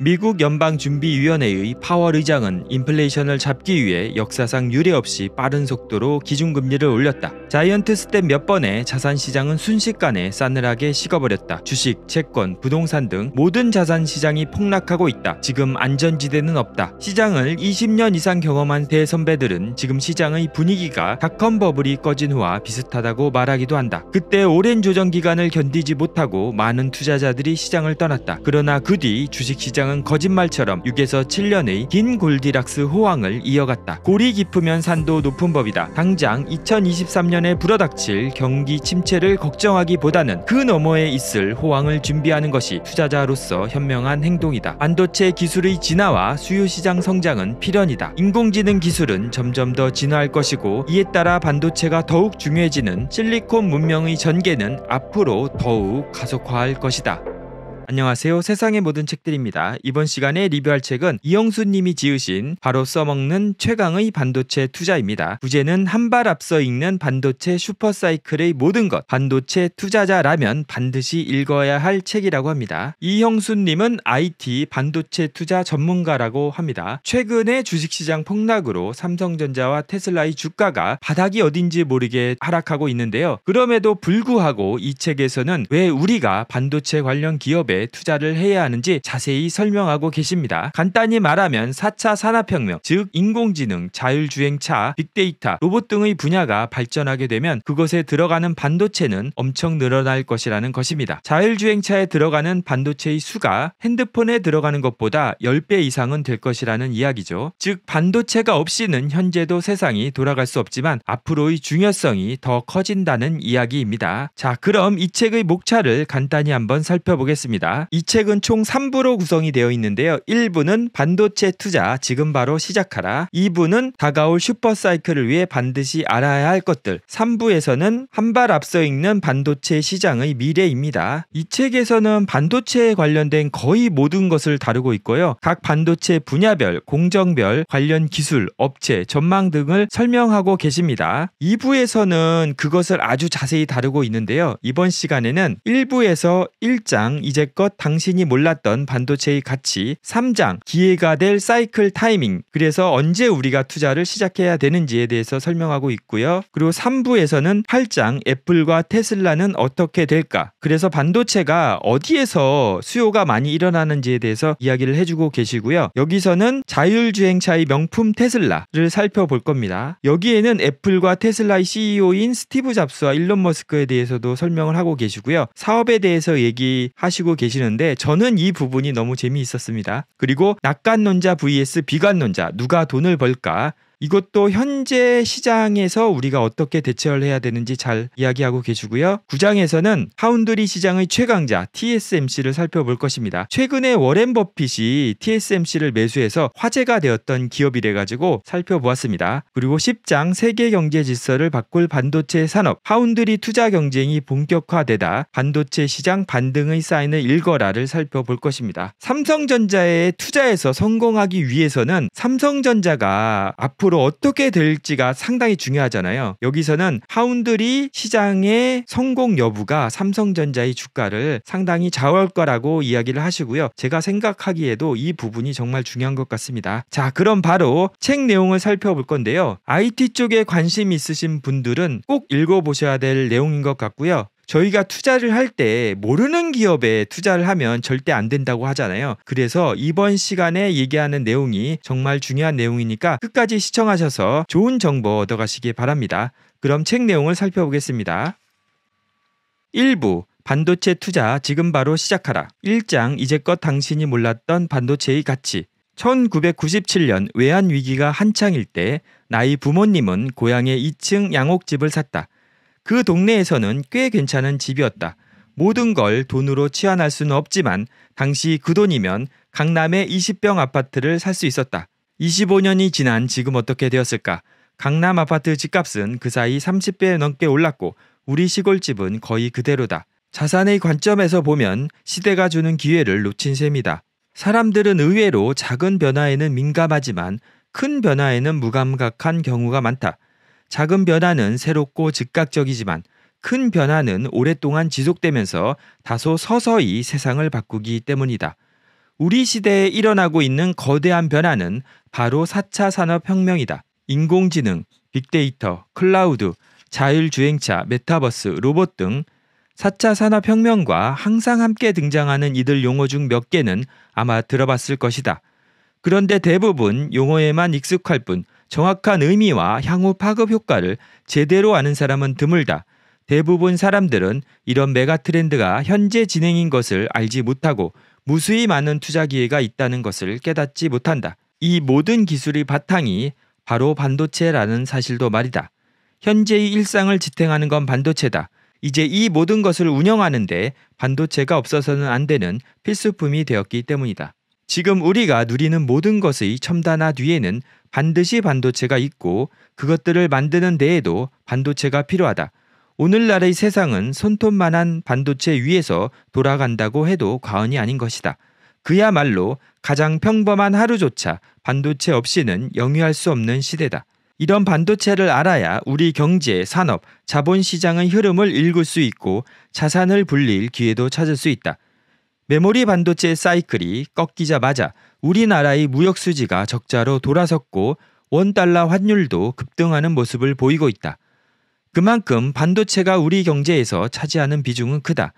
미국 연방준비위원회의 파월 의장은 인플레이션을 잡기 위해 역사상 유례없이 빠른 속도로 기준금리를 올렸다. 자이언트 스텝 몇 번에 자산시장은 순식간에 싸늘하게 식어버렸다. 주식, 채권, 부동산 등 모든 자산시장이 폭락하고 있다. 지금 안전지대는 없다. 시장을 20년 이상 경험한 대선배들은 지금 시장의 분위기가 닷컴 버블이 꺼진 후와 비슷하다고 말하기도 한다. 그때 오랜 조정 기간을 견디지 못하고 많은 투자자들이 시장을 떠났다. 그러나 그 뒤 주식시장 주장은 거짓말처럼 6에서 7년의 긴 골디락스 호황을 이어갔다. 골이 깊으면 산도 높은 법이다. 당장 2023년에 불어닥칠 경기 침체를 걱정하기보다는 그 너머에 있을 호황을 준비하는 것이 투자자로서 현명한 행동이다. 반도체 기술의 진화와 수요시장 성장은 필연이다. 인공지능 기술은 점점 더 진화할 것이고 이에 따라 반도체가 더욱 중요해지는 실리콘 문명의 전개는 앞으로 더욱 가속화할 것이다. 안녕하세요. 세상의 모든 책들입니다. 이번 시간에 리뷰할 책은 이영수 님이 지으신 바로 써먹는 최강의 반도체 투자입니다. 부제는 한 발 앞서 읽는 반도체 슈퍼사이클의 모든 것. 반도체 투자자라면 반드시 읽어야 할 책이라고 합니다. 이형수 님은 IT 반도체 투자 전문가라고 합니다. 최근에 주식시장 폭락으로 삼성전자와 테슬라의 주가가 바닥이 어딘지 모르게 하락하고 있는데요. 그럼에도 불구하고 이 책에서는 왜 우리가 반도체 관련 기업에 기업에 투자를 해야 하는지 자세히 설명하고 계십니다. 간단히 말하면 4차 산업혁명, 즉 인공지능, 자율주행차, 빅데이터, 로봇 등의 분야가 발전하게 되면 그것에 들어가는 반도체는 엄청 늘어날 것이라는 것입니다. 자율주행차에 들어가는 반도체의 수가 핸드폰에 들어가는 것보다 10배 이상은 될 것이라는 이야기죠. 즉 반도체가 없이는 현재도 세상이 돌아갈 수 없지만 앞으로의 중요성이 더 커진다는 이야기입니다. 자, 그럼 이 책의 목차를 간단히 한번 살펴보겠습니다. 있습니다. 이 책은 총 3부로 구성이 되어 있는데요. 1부는 반도체 투자 지금 바로 시작하라. 2부는 다가올 슈퍼사이클을 위해 반드시 알아야 할 것들. 3부에서는 한 발 앞서 있는 반도체 시장의 미래입니다. 이 책에서는 반도체에 관련된 거의 모든 것을 다루고 있고요. 각 반도체 분야별, 공정별, 관련 기술, 업체, 전망 등을 설명하고 계십니다. 2부에서는 그것을 아주 자세히 다루고 있는데요. 이번 시간에는 1부에서 1장 이제 여태 당신이 몰랐던 반도체의 가치, 3장 기회가 될 사이클 타이밍, 그래서 언제 우리가 투자를 시작해야 되는지에 대해서 설명하고 있고요. 그리고 3부에서는 8장 애플과 테슬라는 어떻게 될까? 그래서 반도체가 어디에서 수요가 많이 일어나는지에 대해서 이야기를 해주고 계시고요. 여기서는 자율주행차의 명품 테슬라를 살펴볼 겁니다. 여기에는 애플과 테슬라의 CEO인 스티브 잡스와 일론 머스크에 대해서도 설명을 하고 계시고요. 사업에 대해서 얘기하시고 계시고요. 계시는데 저는 이 부분이 너무 재미있었습니다. 그리고 낙관론자 vs 비관론자 누가 돈을 벌까 이것도 현재 시장에서 우리가 어떻게 대처를 해야 되는지 잘 이야기하고 계시고요. 9장에서는 하운드리 시장의 최강자 TSMC를 살펴볼 것입니다. 최근에 워렌 버핏이 TSMC를 매수해서 화제가 되었던 기업이 래가지고 살펴보았습니다. 그리고 10장 세계 경제 질서를 바꿀 반도체 산업 하운드리 투자 경쟁이 본격화되다 반도체 시장 반등의 사인을 읽어라를 살펴볼 것입니다. 삼성전자에 투자해서 성공하기 위해서는 삼성전자가 앞으로 앞으로 어떻게 될지가 상당히 중요하잖아요. 여기서는 하운드리 시장의 성공 여부가 삼성전자의 주가를 상당히 좌우할 거라고 이야기를 하시고요. 제가 생각하기에도 이 부분이 정말 중요한 것 같습니다. 자, 그럼 바로 책 내용을 살펴볼 건데요. IT 쪽에 관심 있으신 분들은 꼭 읽어보셔야 될 내용인 것 같고요. 저희가 투자를 할 때 모르는 기업에 투자를 하면 절대 안 된다고 하잖아요. 그래서 이번 시간에 얘기하는 내용이 정말 중요한 내용이니까 끝까지 시청하셔서 좋은 정보 얻어가시기 바랍니다. 그럼 책 내용을 살펴보겠습니다. 1부 반도체 투자 지금 바로 시작하라. 1장 이제껏 당신이 몰랐던 반도체의 가치. 1997년 외환위기가 한창일 때 나이 부모님은 고향의 2층 양옥집을 샀다. 그 동네에서는 꽤 괜찮은 집이었다. 모든 걸 돈으로 치환할 수는 없지만 당시 그 돈이면 강남의 20병 아파트를 살 수 있었다. 25년이 지난 지금 어떻게 되었을까? 강남 아파트 집값은 그 사이 30배 넘게 올랐고 우리 시골집은 거의 그대로다. 자산의 관점에서 보면 시대가 주는 기회를 놓친 셈이다. 사람들은 의외로 작은 변화에는 민감하지만 큰 변화에는 무감각한 경우가 많다. 작은 변화는 새롭고 즉각적이지만 큰 변화는 오랫동안 지속되면서 다소 서서히 세상을 바꾸기 때문이다. 우리 시대에 일어나고 있는 거대한 변화는 바로 4차 산업혁명이다. 인공지능, 빅데이터, 클라우드, 자율주행차, 메타버스, 로봇 등 4차 산업혁명과 항상 함께 등장하는 이들 용어 중 몇 개는 아마 들어봤을 것이다. 그런데 대부분 용어에만 익숙할 뿐 정확한 의미와 향후 파급 효과를 제대로 아는 사람은 드물다. 대부분 사람들은 이런 메가 트렌드가 현재 진행인 것을 알지 못하고 무수히 많은 투자 기회가 있다는 것을 깨닫지 못한다. 이 모든 기술의 바탕이 바로 반도체라는 사실도 말이다. 현재의 일상을 지탱하는 건 반도체다. 이제 이 모든 것을 운영하는데 반도체가 없어서는 안 되는 필수품이 되었기 때문이다. 지금 우리가 누리는 모든 것의 첨단화 뒤에는 반드시 반도체가 있고 그것들을 만드는 데에도 반도체가 필요하다. 오늘날의 세상은 손톱만한 반도체 위에서 돌아간다고 해도 과언이 아닌 것이다. 그야말로 가장 평범한 하루조차 반도체 없이는 영위할 수 없는 시대다. 이런 반도체를 알아야 우리 경제, 산업, 자본시장의 흐름을 읽을 수 있고 자산을 불릴 기회도 찾을 수 있다. 메모리 반도체 사이클이 꺾이자마자 우리나라의 무역 수지가 적자로 돌아섰고 원달러 환율도 급등하는 모습을 보이고 있다. 그만큼 반도체가 우리 경제에서 차지하는 비중은 크다.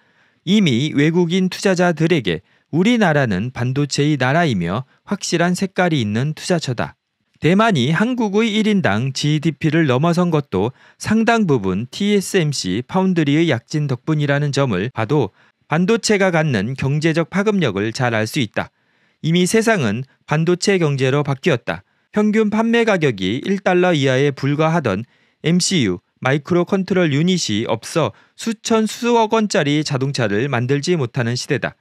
이미 외국인 투자자들에게 우리나라는 반도체의 나라이며 확실한 색깔이 있는 투자처다. 대만이 한국의 1인당 GDP를 넘어선 것도 상당 부분 TSMC 파운드리의 약진 덕분이라는 점을 봐도 반도체가 갖는 경제적 파급력을 잘 알 수 있다. 이미 세상은 반도체 경제로 바뀌었다. 평균 판매 가격이 1달러 이하에 불과하던 MCU, 마이크로 컨트롤 유닛이 없어 수천 수억 원짜리 자동차를 만들지 못하는 시대다.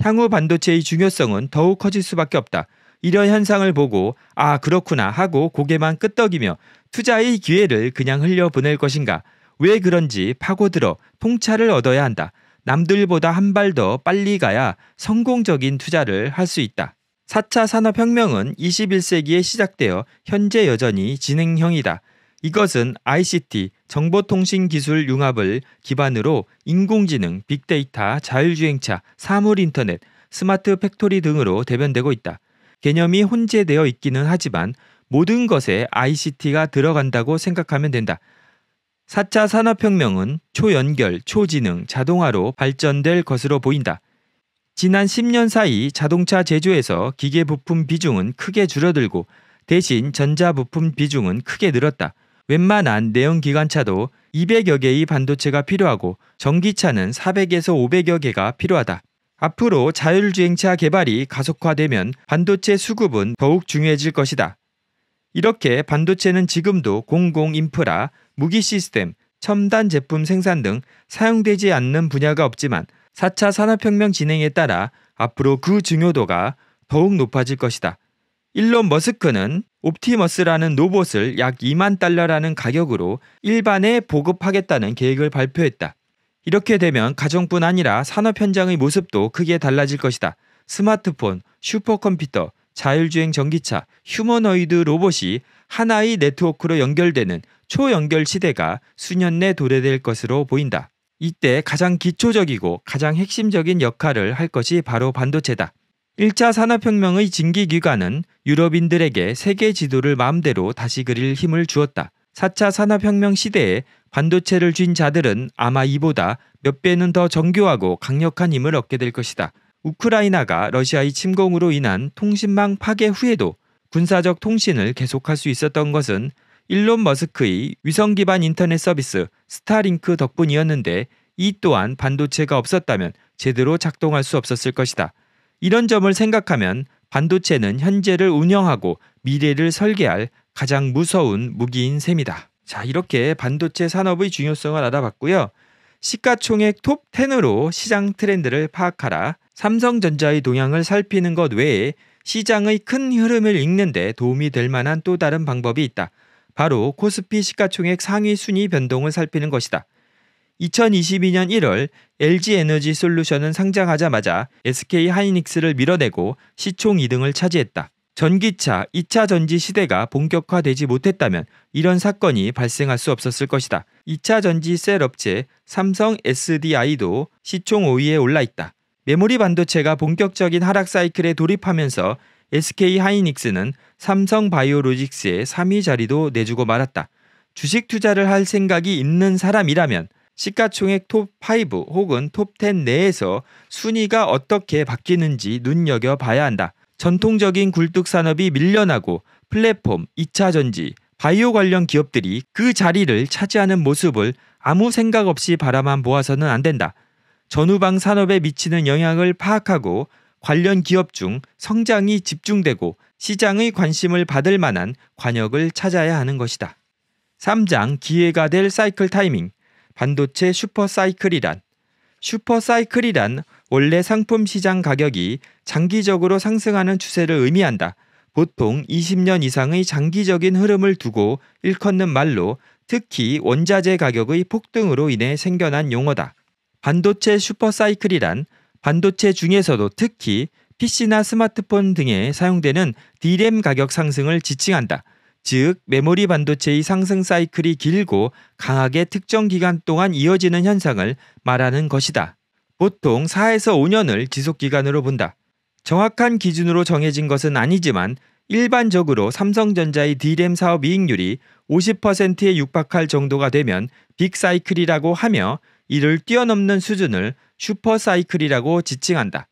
향후 반도체의 중요성은 더욱 커질 수밖에 없다. 이런 현상을 보고 아 그렇구나 하고 고개만 끄덕이며 투자의 기회를 그냥 흘려보낼 것인가? 왜 그런지 파고들어 통찰을 얻어야 한다. 남들보다 한 발 더 빨리 가야 성공적인 투자를 할 수 있다. 4차 산업혁명은 21세기에 시작되어 현재 여전히 진행형이다. 이것은 ICT, 정보통신기술 융합을 기반으로 인공지능, 빅데이터, 자율주행차, 사물인터넷, 스마트 팩토리 등으로 대변되고 있다. 개념이 혼재되어 있기는 하지만 모든 것에 ICT가 들어간다고 생각하면 된다. 4차 산업혁명은 초연결, 초지능, 자동화로 발전될 것으로 보인다. 지난 10년 사이 자동차 제조에서 기계 부품 비중은 크게 줄어들고 대신 전자 부품 비중은 크게 늘었다. 웬만한 내연기관차도 200여 개의 반도체가 필요하고 전기차는 400에서 500여 개가 필요하다. 앞으로 자율주행차 개발이 가속화되면 반도체 수급은 더욱 중요해질 것이다. 이렇게 반도체는 지금도 공공 인프라, 무기 시스템, 첨단 제품 생산 등 사용되지 않는 분야가 없지만 4차 산업혁명 진행에 따라 앞으로 그 중요도가 더욱 높아질 것이다. 일론 머스크는 옵티머스라는 로봇을 약 2만 달러라는 가격으로 일반에 보급하겠다는 계획을 발표했다. 이렇게 되면 가정뿐 아니라 산업 현장의 모습도 크게 달라질 것이다. 스마트폰, 슈퍼컴퓨터, 자율주행 전기차, 휴머노이드 로봇이 하나의 네트워크로 연결되는 초연결 시대가 수년 내 도래될 것으로 보인다. 이때 가장 기초적이고 가장 핵심적인 역할을 할 것이 바로 반도체다. 1차 산업혁명의 증기기관은 유럽인들에게 세계 지도를 마음대로 다시 그릴 힘을 주었다. 4차 산업혁명 시대에 반도체를 쥔 자들은 아마 이보다 몇 배는 더 정교하고 강력한 힘을 얻게 될 것이다. 우크라이나가 러시아의 침공으로 인한 통신망 파괴 후에도 군사적 통신을 계속할 수 있었던 것은 일론 머스크의 위성 기반 인터넷 서비스 스타링크 덕분이었는데 이 또한 반도체가 없었다면 제대로 작동할 수 없었을 것이다. 이런 점을 생각하면 반도체는 현재를 운영하고 미래를 설계할 가장 무서운 무기인 셈이다. 자, 이렇게 반도체 산업의 중요성을 알아봤고요. 시가총액 톱 10으로 시장 트렌드를 파악하라. 삼성전자의 동향을 살피는 것 외에 시장의 큰 흐름을 읽는데 도움이 될 만한 또 다른 방법이 있다. 바로 코스피 시가총액 상위 순위 변동을 살피는 것이다. 2022년 1월 LG 에너지 솔루션은 상장하자마자 SK 하이닉스를 밀어내고 시총 2등을 차지했다. 전기차 2차 전지 시대가 본격화되지 못했다면 이런 사건이 발생할 수 없었을 것이다. 2차 전지 셀 업체 삼성 SDI도 시총 5위에 올라 있다. 메모리 반도체가 본격적인 하락 사이클에 돌입하면서 SK 하이닉스는 삼성 바이오로직스의 3위 자리도 내주고 말았다. 주식 투자를 할 생각이 있는 사람이라면 시가총액 톱5 혹은 톱10 내에서 순위가 어떻게 바뀌는지 눈여겨봐야 한다. 전통적인 굴뚝 산업이 밀려나고 플랫폼, 2차 전지, 바이오 관련 기업들이 그 자리를 차지하는 모습을 아무 생각 없이 바라만 보아서는 안 된다. 전후방 산업에 미치는 영향을 파악하고 관련 기업 중 성장이 집중되고 시장의 관심을 받을 만한 관역을 찾아야 하는 것이다. 3장 기회가 될 사이클 타이밍 반도체 슈퍼 사이클이란 슈퍼 사이클이란 원래 상품 시장 가격이 장기적으로 상승하는 추세를 의미한다. 보통 20년 이상의 장기적인 흐름을 두고 일컫는 말로 특히 원자재 가격의 폭등으로 인해 생겨난 용어다. 반도체 슈퍼사이클이란 반도체 중에서도 특히 PC나 스마트폰 등에 사용되는 D램 가격 상승을 지칭한다. 즉, 메모리 반도체의 상승 사이클이 길고 강하게 특정 기간 동안 이어지는 현상을 말하는 것이다. 보통 4에서 5년을 지속 기간으로 본다. 정확한 기준으로 정해진 것은 아니지만 일반적으로 삼성전자의 D램 사업 이익률이 50%에 육박할 정도가 되면 빅사이클이라고 하며 이를 뛰어넘는 수준을 슈퍼사이클이라고 지칭한다.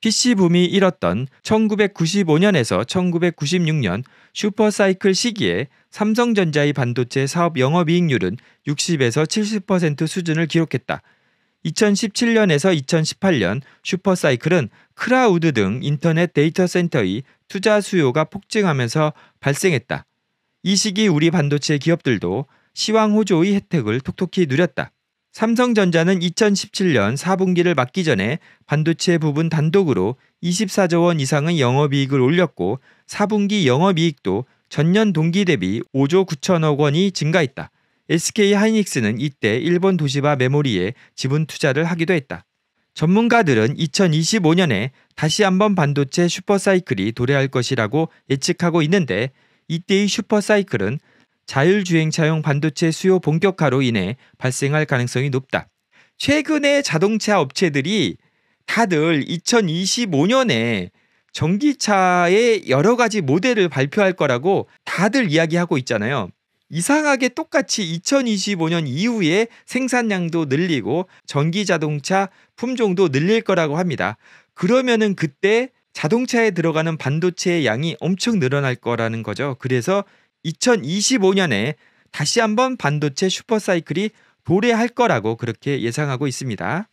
PC 붐이 일었던 1995년에서 1996년 슈퍼사이클 시기에 삼성전자의 반도체 사업 영업이익률은 60에서 70% 수준을 기록했다. 2017년에서 2018년 슈퍼사이클은 크라우드 등 인터넷 데이터 센터의 투자 수요가 폭증하면서 발생했다. 이 시기 우리 반도체 기업들도 시황 호조의 혜택을 톡톡히 누렸다. 삼성전자는 2017년 4분기를 맞기 전에 반도체 부분 단독으로 24조 원 이상의 영업이익을 올렸고 4분기 영업이익도 전년 동기 대비 5조 9천억 원이 증가했다. SK 하이닉스는 이때 일본 도시바 메모리에 지분 투자를 하기도 했다. 전문가들은 2025년에 다시 한번 반도체 슈퍼사이클이 도래할 것이라고 예측하고 있는데 이때의 슈퍼사이클은 자율주행차용 반도체 수요 본격화로 인해 발생할 가능성이 높다. 최근에 자동차 업체들이 다들 2025년에 전기차의 여러 가지 모델을 발표할 거라고 다들 이야기하고 있잖아요. 이상하게 똑같이 2025년 이후에 생산량도 늘리고 전기 자동차 품종도 늘릴 거라고 합니다. 그러면은 그때 자동차에 들어가는 반도체의 양이 엄청 늘어날 거라는 거죠. 그래서 2025년에 다시 한번 반도체 슈퍼사이클이 도래할 거라고 그렇게 예상하고 있습니다.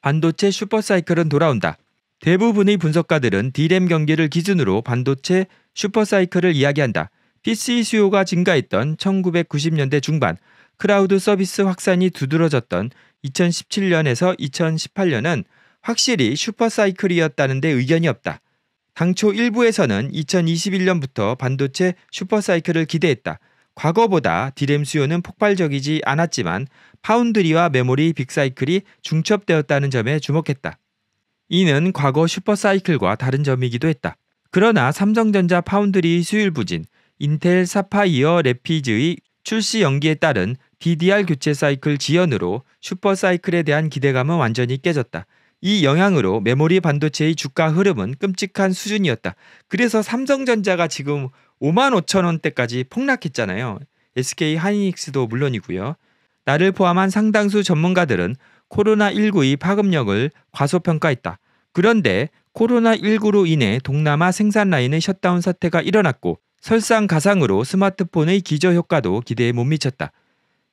반도체 슈퍼사이클은 돌아온다. 대부분의 분석가들은 D램 경기를 기준으로 반도체 슈퍼사이클을 이야기한다. PC 수요가 증가했던 1990년대 중반, 크라우드 서비스 확산이 두드러졌던 2017년에서 2018년은 확실히 슈퍼사이클이었다는 데 의견이 없다. 당초 일부에서는 2021년부터 반도체 슈퍼사이클을 기대했다. 과거보다 디램 수요는 폭발적이지 않았지만 파운드리와 메모리 빅사이클이 중첩되었다는 점에 주목했다. 이는 과거 슈퍼사이클과 다른 점이기도 했다. 그러나 삼성전자 파운드리 수율 부진, 인텔 사파이어 레피즈의 출시 연기에 따른 DDR 교체 사이클 지연으로 슈퍼사이클에 대한 기대감은 완전히 깨졌다. 이 영향으로 메모리 반도체의 주가 흐름은 끔찍한 수준이었다. 그래서 삼성전자가 지금 5만 5천 원대까지 폭락했잖아요. SK 하이닉스도 물론이고요. 나를 포함한 상당수 전문가들은 코로나19의 파급력을 과소평가했다. 그런데 코로나19로 인해 동남아 생산 라인의 셧다운 사태가 일어났고 설상가상으로 스마트폰의 기저 효과도 기대에 못 미쳤다.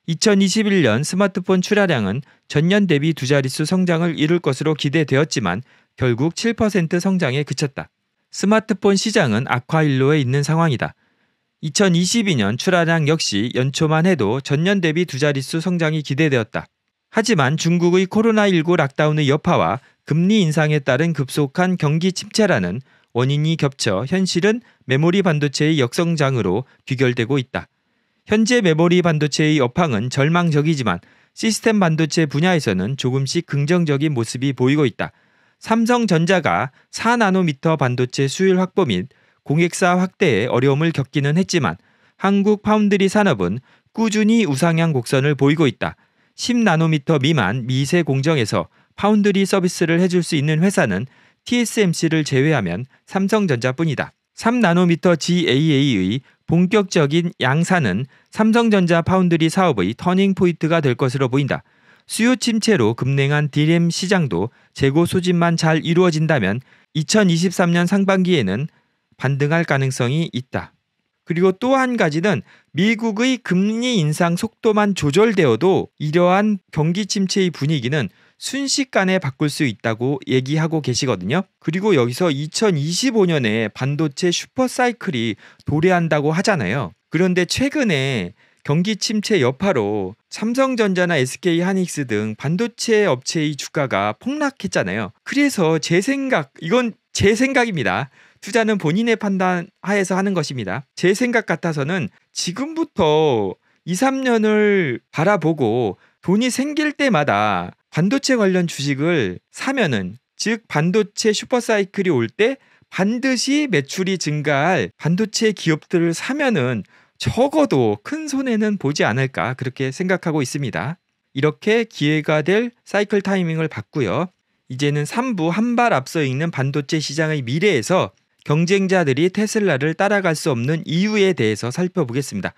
2021년 스마트폰 출하량은 전년 대비 두 자릿수 성장을 이룰 것으로 기대되었지만 결국 7% 성장에 그쳤다. 스마트폰 시장은 악화일로에 있는 상황이다. 2022년 출하량 역시 연초만 해도 전년 대비 두 자릿수 성장이 기대되었다. 하지만 중국의 코로나19 락다운의 여파와 금리 인상에 따른 급속한 경기 침체라는 원인이 겹쳐 현실은 메모리 반도체의 역성장으로 귀결되고 있다. 현재 메모리 반도체의 업황은 절망적이지만 시스템 반도체 분야에서는 조금씩 긍정적인 모습이 보이고 있다. 삼성전자가 4나노미터 반도체 수율 확보 및공익사 확대에 어려움을 겪기는 했지만 한국 파운드리 산업은 꾸준히 우상향 곡선을 보이고 있다. 10나노미터 미만 미세 공정에서 파운드리 서비스를 해줄 수 있는 회사는 TSMC를 제외하면 삼성전자뿐이다. 3나노미터 GAA의 본격적인 양산은 삼성전자 파운드리 사업의 터닝 포인트가 될 것으로 보인다. 수요 침체로 급냉한 DRAM 시장도 재고 소진만 잘 이루어진다면 2023년 상반기에는 반등할 가능성이 있다. 그리고 또 한 가지는 미국의 금리 인상 속도만 조절되어도 이러한 경기 침체의 분위기는 순식간에 바꿀 수 있다고 얘기하고 계시거든요. 그리고 여기서 2025년에 반도체 슈퍼사이클이 도래한다고 하잖아요. 그런데 최근에 경기 침체 여파로 삼성전자나 SK 하닉스 등 반도체 업체의 주가가 폭락했잖아요. 그래서 제 생각, 이건 제 생각입니다. 투자는 본인의 판단 하에서 하는 것입니다. 제 생각 같아서는 지금부터 2, 3년을 바라보고 돈이 생길 때마다 반도체 관련 주식을 사면은 즉 반도체 슈퍼사이클이 올 때 반드시 매출이 증가할 반도체 기업들을 사면은 적어도 큰 손해는 보지 않을까 그렇게 생각하고 있습니다. 이렇게 기회가 될 사이클 타이밍을 봤고요. 이제는 3부 한 발 앞서 있는 반도체 시장의 미래에서 경쟁자들이 테슬라를 따라갈 수 없는 이유에 대해서 살펴보겠습니다.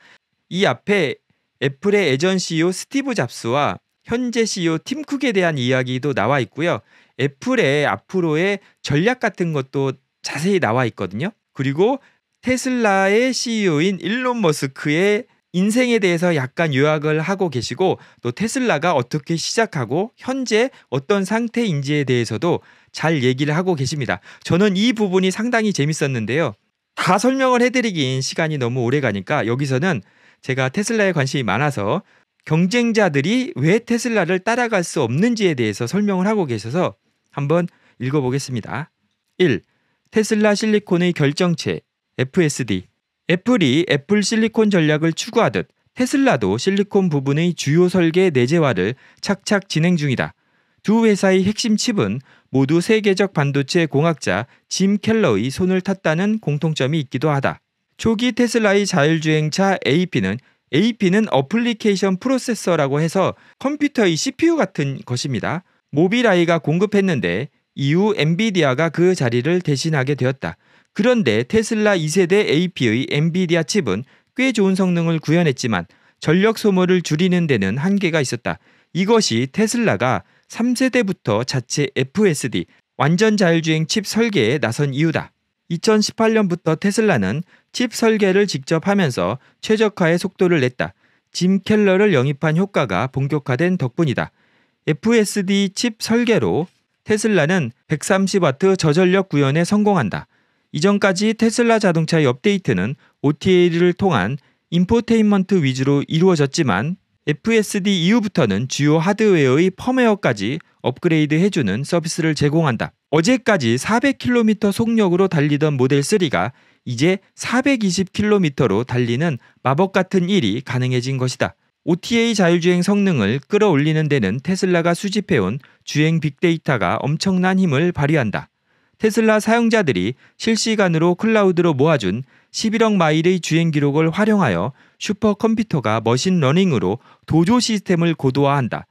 이 앞에 애플의 예전 CEO 스티브 잡스와 현재 CEO 팀 쿡에 대한 이야기도 나와 있고요. 애플의 앞으로의 전략 같은 것도 자세히 나와 있거든요. 그리고 테슬라의 CEO인 일론 머스크의 인생에 대해서 약간 요약을 하고 계시고 또 테슬라가 어떻게 시작하고 현재 어떤 상태인지에 대해서도 잘 얘기를 하고 계십니다. 저는 이 부분이 상당히 재밌었는데요. 다 설명을 해드리긴 시간이 너무 오래 가니까 여기서는 제가 테슬라에 관심이 많아서 경쟁자들이 왜 테슬라를 따라갈 수 없는지에 대해서 설명을 하고 계셔서 한번 읽어보겠습니다. 1. 테슬라 실리콘의 결정체 FSD 애플이 애플 실리콘 전략을 추구하듯 테슬라도 실리콘 부분의 주요 설계 내재화를 착착 진행 중이다. 두 회사의 핵심 칩은 모두 세계적 반도체 공학자 짐 켈러의 손을 탔다는 공통점이 있기도 하다. 초기 테슬라의 자율주행차 AP는 AP는 어플리케이션 프로세서라고 해서 컴퓨터의 CPU 같은 것입니다. 모빌아이가 공급했는데 이후 엔비디아가 그 자리를 대신하게 되었다. 그런데 테슬라 2세대 AP의 엔비디아 칩은 꽤 좋은 성능을 구현했지만 전력 소모를 줄이는 데는 한계가 있었다. 이것이 테슬라가 3세대부터 자체 FSD 완전 자율주행 칩 설계에 나선 이유다. 2018년부터 테슬라는 칩 설계를 직접 하면서 최적화의 속도를 냈다. 짐 켈러를 영입한 효과가 본격화된 덕분이다. FSD 칩 설계로 테슬라는 130와트 저전력 구현에 성공한다. 이전까지 테슬라 자동차의 업데이트는 OTA를 통한 인포테인먼트 위주로 이루어졌지만 FSD 이후부터는 주요 하드웨어의 펌웨어까지 업그레이드 해주는 서비스를 제공한다. 어제까지 400km 속력으로 달리던 모델 3가 이제 420km로 달리는 마법 같은 일이 가능해진 것이다. OTA 자율주행 성능을 끌어올리는 데는 테슬라가 수집해온 주행 빅데이터가 엄청난 힘을 발휘한다. 테슬라 사용자들이 실시간으로 클라우드로 모아준 11억 마일의 주행 기록을 활용하여 슈퍼컴퓨터가 머신 러닝으로 도조 시스템을 고도화한다.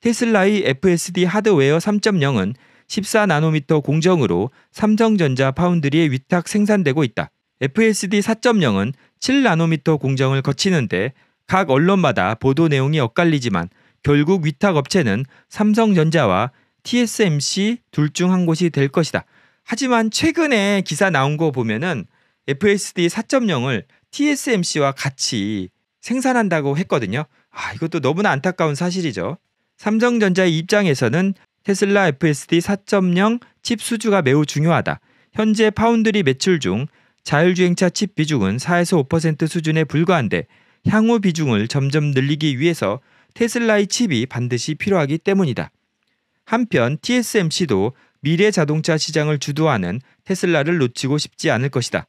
테슬라의 FSD 하드웨어 3.0은 14나노미터 공정으로 삼성전자 파운드리에 위탁 생산되고 있다. FSD 4.0은 7나노미터 공정을 거치는데 각 언론마다 보도 내용이 엇갈리지만 결국 위탁 업체는 삼성전자와 TSMC 둘 중 한 곳이 될 것이다. 하지만 최근에 기사 나온 거 보면은 FSD 4.0을 TSMC와 같이 생산한다고 했거든요. 아, 이것도 너무나 안타까운 사실이죠. 삼성전자의 입장에서는 테슬라 FSD 4.0 칩 수주가 매우 중요하다. 현재 파운드리 매출 중 자율주행차 칩 비중은 4에서 5% 수준에 불과한데 향후 비중을 점점 늘리기 위해서 테슬라의 칩이 반드시 필요하기 때문이다. 한편 TSMC도 미래 자동차 시장을 주도하는 테슬라를 놓치고 싶지 않을 것이다.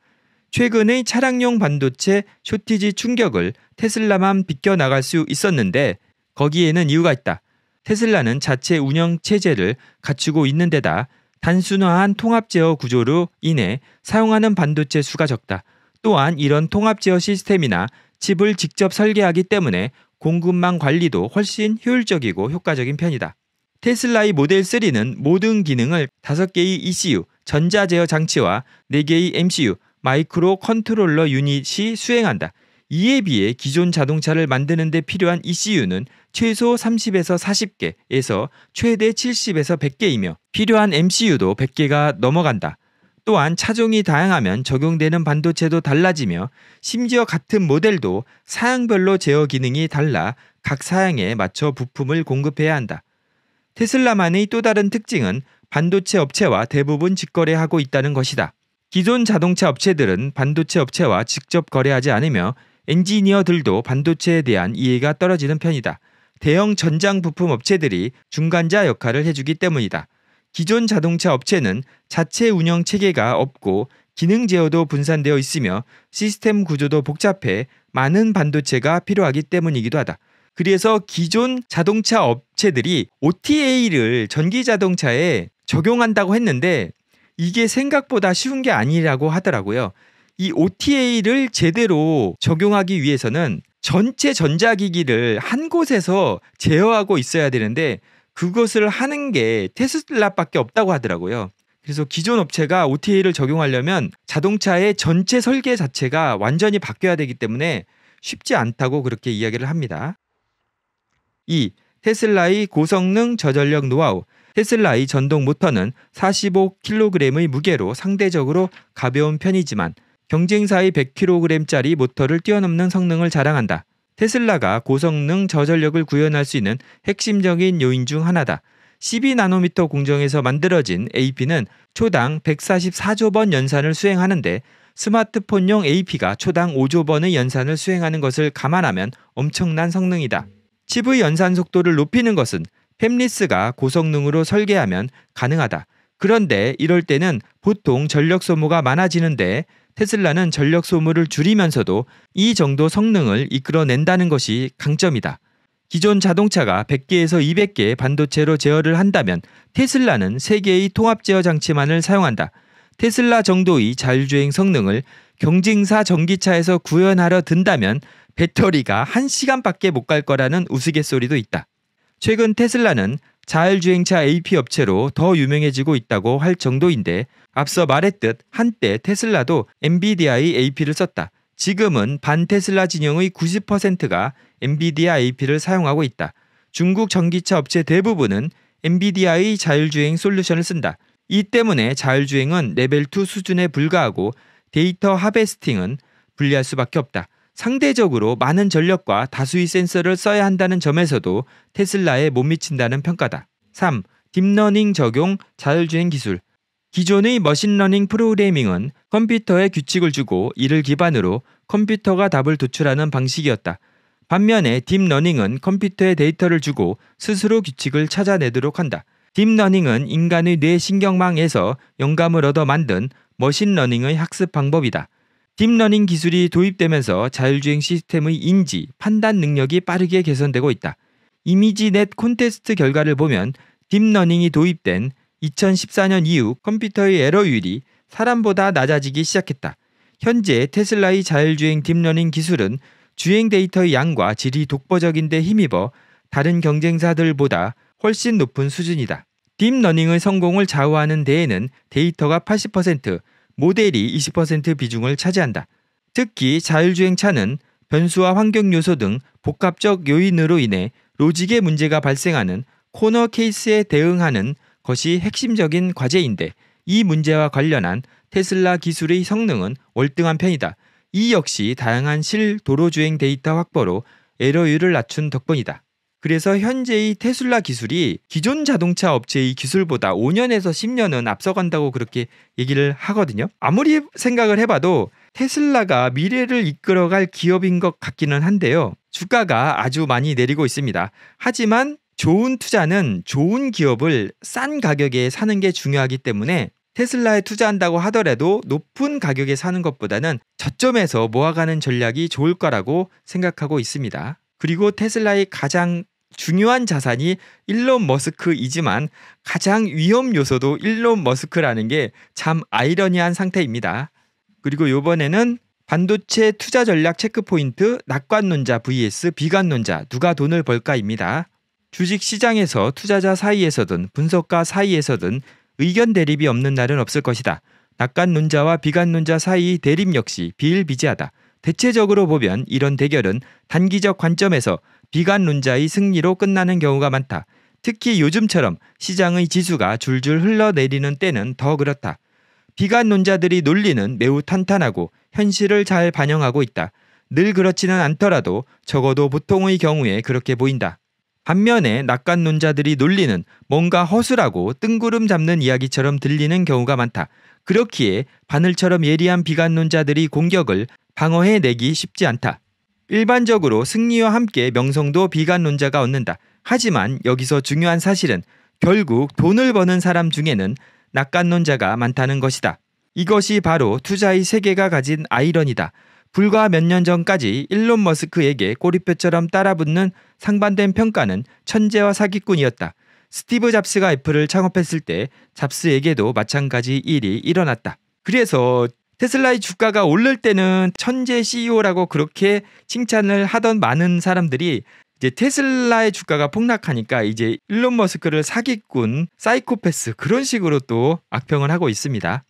최근의 차량용 반도체 쇼티지 충격을 테슬라만 비껴나갈 수 있었는데 거기에는 이유가 있다. 테슬라는 자체 운영 체제를 갖추고 있는 데다 단순화한 통합 제어 구조로 인해 사용하는 반도체 수가 적다. 또한 이런 통합 제어 시스템이나 칩을 직접 설계하기 때문에 공급망 관리도 훨씬 효율적이고 효과적인 편이다. 테슬라의 모델 3는 모든 기능을 5개의 ECU, 전자 제어 장치와 4개의 MCU, 마이크로 컨트롤러 유닛이 수행한다. 이에 비해 기존 자동차를 만드는 데 필요한 ECU는 최소 30에서 40개에서 최대 70에서 100개이며 필요한 MCU도 100개가 넘어간다. 또한 차종이 다양하면 적용되는 반도체도 달라지며 심지어 같은 모델도 사양별로 제어 기능이 달라 각 사양에 맞춰 부품을 공급해야 한다. 테슬라만의 또 다른 특징은 반도체 업체와 대부분 직거래하고 있다는 것이다. 기존 자동차 업체들은 반도체 업체와 직접 거래하지 않으며 엔지니어들도 반도체에 대한 이해가 떨어지는 편이다. 대형 전장 부품 업체들이 중간자 역할을 해주기 때문이다. 기존 자동차 업체는 자체 운영 체계가 없고 기능 제어도 분산되어 있으며 시스템 구조도 복잡해 많은 반도체가 필요하기 때문이기도 하다. 그래서 기존 자동차 업체들이 OTA를 전기 자동차에 적용한다고 했는데 이게 생각보다 쉬운 게 아니라고 하더라고요. 이 OTA를 제대로 적용하기 위해서는 전체 전자기기를 한 곳에서 제어하고 있어야 되는데 그것을 하는 게 테슬라밖에 없다고 하더라고요. 그래서 기존 업체가 OTA를 적용하려면 자동차의 전체 설계 자체가 완전히 바뀌어야 되기 때문에 쉽지 않다고 그렇게 이야기를 합니다. 2. 테슬라의 고성능 저전력 노하우. 테슬라의 전동 모터는 45kg의 무게로 상대적으로 가벼운 편이지만 경쟁사의 100kg짜리 모터를 뛰어넘는 성능을 자랑한다. 테슬라가 고성능 저전력을 구현할 수 있는 핵심적인 요인 중 하나다. 12나노미터 공정에서 만들어진 AP는 초당 144조 번 연산을 수행하는데 스마트폰용 AP가 초당 5조 번의 연산을 수행하는 것을 감안하면 엄청난 성능이다. 칩의 연산 속도를 높이는 것은 팹리스가 고성능으로 설계하면 가능하다. 그런데 이럴 때는 보통 전력 소모가 많아지는데 테슬라는 전력 소모를 줄이면서도 이 정도 성능을 이끌어낸다는 것이 강점이다. 기존 자동차가 100개에서 200개의 반도체로 제어를 한다면 테슬라는 3개의 통합 제어 장치만을 사용한다. 테슬라 정도의 자율주행 성능을 경쟁사 전기차에서 구현하려 든다면 배터리가 1시간밖에 못 갈 거라는 우스갯소리도 있다. 최근 테슬라는 자율주행차 AP 업체로 더 유명해지고 있다고 할 정도인데 앞서 말했듯 한때 테슬라도 엔비디아의 AP를 썼다. 지금은 반테슬라 진영의 90%가 엔비디아 AP를 사용하고 있다. 중국 전기차 업체 대부분은 엔비디아의 자율주행 솔루션을 쓴다. 이 때문에 자율주행은 레벨 2 수준에 불과하고 데이터 하베스팅은 불리할 수밖에 없다. 상대적으로 많은 전력과 다수의 센서를 써야 한다는 점에서도 테슬라에 못 미친다는 평가다. 3. 딥러닝 적용 자율주행 기술. 기존의 머신러닝 프로그래밍은 컴퓨터에 규칙을 주고 이를 기반으로 컴퓨터가 답을 도출하는 방식이었다. 반면에 딥러닝은 컴퓨터에 데이터를 주고 스스로 규칙을 찾아내도록 한다. 딥러닝은 인간의 뇌 신경망에서 영감을 얻어 만든 머신러닝의 학습 방법이다. 딥러닝 기술이 도입되면서 자율주행 시스템의 인지, 판단 능력이 빠르게 개선되고 있다. 이미지넷 콘테스트 결과를 보면 딥러닝이 도입된 2014년 이후 컴퓨터의 에러율이 사람보다 낮아지기 시작했다. 현재 테슬라의 자율주행 딥러닝 기술은 주행 데이터의 양과 질이 독보적인 데 힘입어 다른 경쟁사들보다 훨씬 높은 수준이다. 딥러닝의 성공을 좌우하는 데에는 데이터가 80%, 모델이 20% 비중을 차지한다. 특히 자율주행차는 변수와 환경 요소 등 복합적 요인으로 인해 로직의 문제가 발생하는 코너 케이스에 대응하는 것이 핵심적인 과제인데 이 문제와 관련한 테슬라 기술의 성능은 월등한 편이다. 이 역시 다양한 실도로주행 데이터 확보로 에러율을 낮춘 덕분이다. 그래서 현재의 테슬라 기술이 기존 자동차 업체의 기술보다 5년에서 10년은 앞서간다고 그렇게 얘기를 하거든요. 아무리 생각을 해봐도 테슬라가 미래를 이끌어갈 기업인 것 같기는 한데요. 주가가 아주 많이 내리고 있습니다. 하지만 좋은 투자는 좋은 기업을 싼 가격에 사는 게 중요하기 때문에 테슬라에 투자한다고 하더라도 높은 가격에 사는 것보다는 저점에서 모아가는 전략이 좋을 거라고 생각하고 있습니다. 그리고 테슬라의 가장 중요한 자산이 일론 머스크이지만 가장 위험 요소도 일론 머스크라는 게 참 아이러니한 상태입니다. 그리고 요번에는 반도체 투자 전략 체크포인트 낙관론자 vs 비관론자 누가 돈을 벌까입니다. 주식 시장에서 투자자 사이에서든 분석가 사이에서든 의견 대립이 없는 날은 없을 것이다. 낙관론자와 비관론자 사이 대립 역시 비일비재하다. 대체적으로 보면 이런 대결은 단기적 관점에서 비관론자의 승리로 끝나는 경우가 많다. 특히 요즘처럼 시장의 지수가 줄줄 흘러내리는 때는 더 그렇다. 비관론자들이 논리는 매우 탄탄하고 현실을 잘 반영하고 있다. 늘 그렇지는 않더라도 적어도 보통의 경우에 그렇게 보인다. 반면에 낙관론자들이 논리는 뭔가 허술하고 뜬구름 잡는 이야기처럼 들리는 경우가 많다. 그렇기에 바늘처럼 예리한 비관론자들이 공격을 방어해내기 쉽지 않다. 일반적으로 승리와 함께 명성도 비관론자가 얻는다. 하지만 여기서 중요한 사실은 결국 돈을 버는 사람 중에는 낙관론자가 많다는 것이다. 이것이 바로 투자의 세계가 가진 아이러니다. 불과 몇 년 전까지 일론 머스크에게 꼬리표처럼 따라붙는 상반된 평가는 천재와 사기꾼이었다. 스티브 잡스가 애플을 창업했을 때 잡스에게도 마찬가지 일이 일어났다. 그래서 테슬라의 주가가 오를 때는 천재 CEO라고 그렇게 칭찬을 하던 많은 사람들이 이제 테슬라의 주가가 폭락하니까 이제 일론 머스크를 사기꾼, 사이코패스 그런 식으로 또 악평을 하고 있습니다.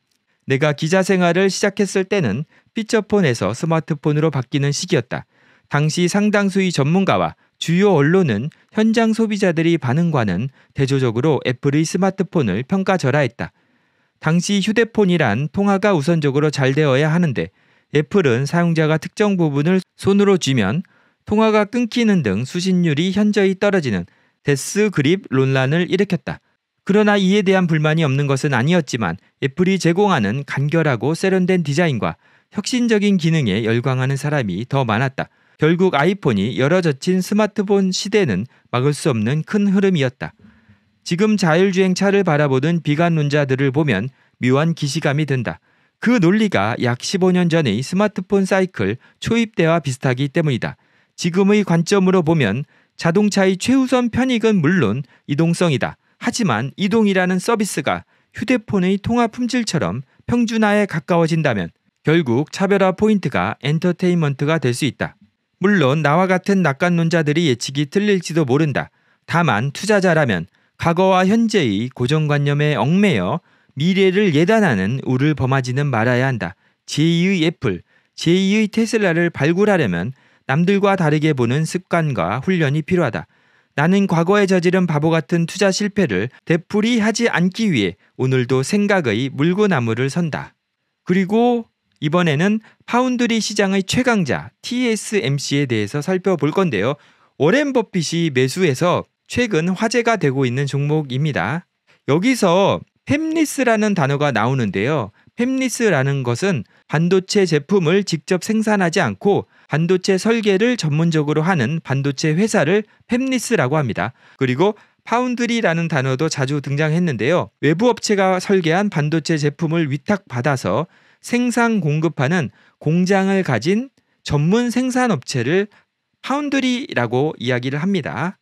내가 기자 생활을 시작했을 때는 피처폰에서 스마트폰으로 바뀌는 시기였다. 당시 상당수의 전문가와 주요 언론은 현장 소비자들이 반응과는 대조적으로 애플의 스마트폰을 평가절하했다. 당시 휴대폰이란 통화가 우선적으로 잘 되어야 하는데 애플은 사용자가 특정 부분을 손으로 쥐면 통화가 끊기는 등 수신율이 현저히 떨어지는 데스 그립 논란을 일으켰다. 그러나 이에 대한 불만이 없는 것은 아니었지만 애플이 제공하는 간결하고 세련된 디자인과 혁신적인 기능에 열광하는 사람이 더 많았다. 결국 아이폰이 열어젖힌 스마트폰 시대는 막을 수 없는 큰 흐름이었다. 지금 자율주행차를 바라보던 비관론자들을 보면 묘한 기시감이 든다. 그 논리가 약 15년 전의 스마트폰 사이클 초입 대와 비슷하기 때문이다. 지금의 관점으로 보면 자동차의 최우선 편익은 물론 이동성이다. 하지만 이동이라는 서비스가 휴대폰의 통화 품질처럼 평준화에 가까워진다면 결국 차별화 포인트가 엔터테인먼트가 될 수 있다. 물론 나와 같은 낙관론자들이 예측이 틀릴지도 모른다. 다만 투자자라면 과거와 현재의 고정관념에 얽매여 미래를 예단하는 우를 범하지는 말아야 한다. 제2의 애플, 제2의 테슬라를 발굴하려면 남들과 다르게 보는 습관과 훈련이 필요하다. 나는 과거에 저지른 바보 같은 투자 실패를 되풀이 하지 않기 위해 오늘도 생각의 물고나무를 선다. 그리고 이번에는 파운드리 시장의 최강자 TSMC에 대해서 살펴볼 건데요. 워렌 버핏이 매수해서 최근 화제가 되고 있는 종목입니다. 여기서 팹리스라는 단어가 나오는데요. 팹리스라는 것은 반도체 제품을 직접 생산하지 않고 반도체 설계를 전문적으로 하는 반도체 회사를 팹리스라고 합니다. 그리고 파운드리라는 단어도 자주 등장했는데요. 외부 업체가 설계한 반도체 제품을 위탁받아서 생산 공급하는 공장을 가진 전문 생산업체를 파운드리라고 이야기를 합니다.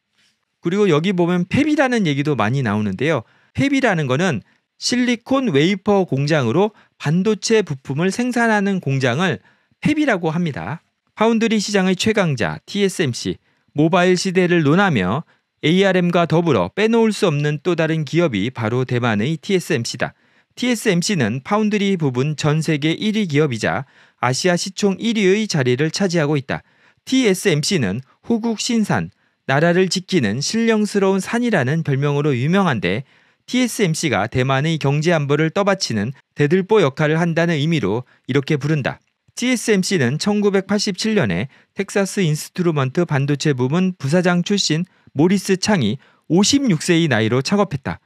그리고 여기 보면 팹이라는 얘기도 많이 나오는데요. 팹이라는 거는 실리콘 웨이퍼 공장으로 반도체 부품을 생산하는 공장을 팹이라고 합니다. 파운드리 시장의 최강자 TSMC, 모바일 시대를 논하며 ARM과 더불어 빼놓을 수 없는 또 다른 기업이 바로 대만의 TSMC다. TSMC는 파운드리 부분 전 세계 1위 기업이자 아시아 시총 1위의 자리를 차지하고 있다. TSMC는 호국 신산, 나라를 지키는 신령스러운 산이라는 별명으로 유명한데 TSMC가 대만의 경제 안보를 떠받치는 대들보 역할을 한다는 의미로 이렇게 부른다. TSMC는 1987년에 텍사스 인스트루먼트 반도체 부문 부사장 출신 모리스 창이 56세의 나이로 창업했다.